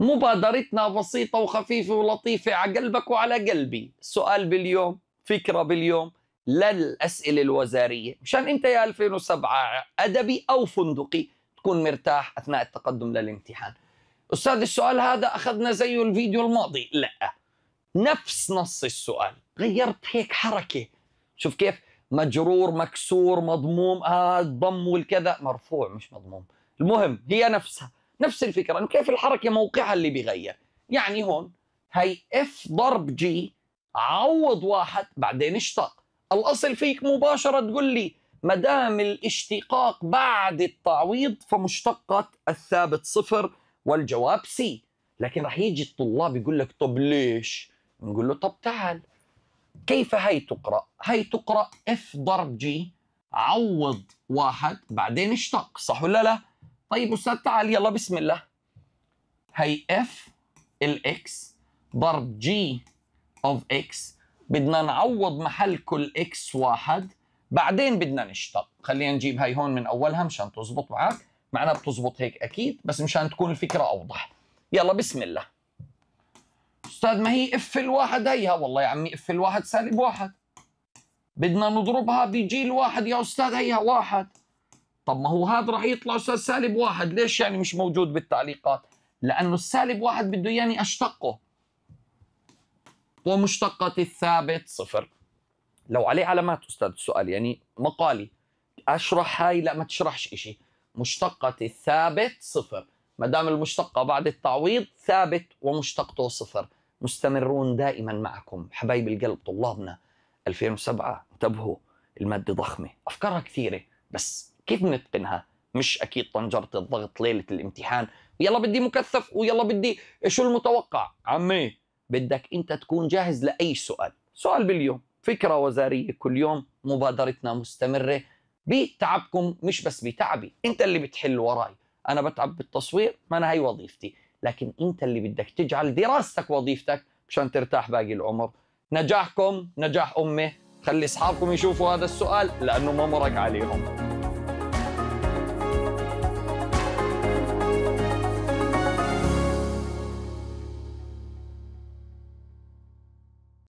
مبادرتنا بسيطة وخفيفة ولطيفة على قلبك وعلى قلبي سؤال باليوم فكرة باليوم للأسئلة الوزارية مشان أنت يا 2007 أدبي أو فندقي تكون مرتاح أثناء التقدم للامتحان أستاذ السؤال هذا أخذنا زيه الفيديو الماضي لا نفس نص السؤال غيرت هيك حركة شوف كيف مجرور مكسور مضموم آه الضم والكذا مرفوع مش مضموم المهم هي نفسها نفس الفكره انه كيف الحركه موقعها اللي بيغير يعني هون هي اف ضرب جي عوض واحد بعدين اشتق الاصل فيك مباشره تقول لي ما دام الاشتقاق بعد التعويض فمشتقة الثابت صفر والجواب سي لكن رح يجي الطلاب يقول لك طب ليش نقول له طب تعال كيف هي تقرأ هي تقرأ اف ضرب جي عوض واحد بعدين اشتق صح ولا لا طيب استاذ تعال يلا بسم الله هي اف الاكس ضرب جي اوف اكس بدنا نعوض محل كل اكس واحد بعدين بدنا نشتغل خلينا نجيب هاي هون من اولها مشان تزبط معك معنا بتزبط هيك اكيد بس مشان تكون الفكره اوضح يلا بسم الله استاذ ما هي اف الواحد هيها والله يا عمي اف الواحد سالب واحد بدنا نضربها بجي الواحد يا استاذ هيها واحد طب ما هو هذا راح يطلع استاذ سالب واحد ليش يعني مش موجود بالتعليقات لانه السالب واحد بده اياني اشتقه ومشتقة الثابت صفر لو عليه علامات استاذ السؤال يعني مقالي اشرح هاي لا ما تشرحش إشي مشتقة الثابت صفر ما دام المشتقة بعد التعويض ثابت ومشتقته صفر مستمرون دائما معكم حبايب القلب طلابنا 2007 انتبهوا المادة ضخمة أفكارها كثيرة بس كيف بنتقنها مش اكيد طنجره الضغط ليله الامتحان يلا بدي مكثف ويلا بدي شو المتوقع عمي بدك انت تكون جاهز لاي سؤال سؤال باليوم فكره وزاريه كل يوم مبادرتنا مستمره بتعبكم مش بس بتعبي انت اللي بتحل وراي انا بتعب بالتصوير ما انا هي وظيفتي لكن انت اللي بدك تجعل دراستك وظيفتك مشان ترتاح باقي العمر نجاحكم نجاح امه خلي اصحابكم يشوفوا هذا السؤال لانه ما مرق عليهم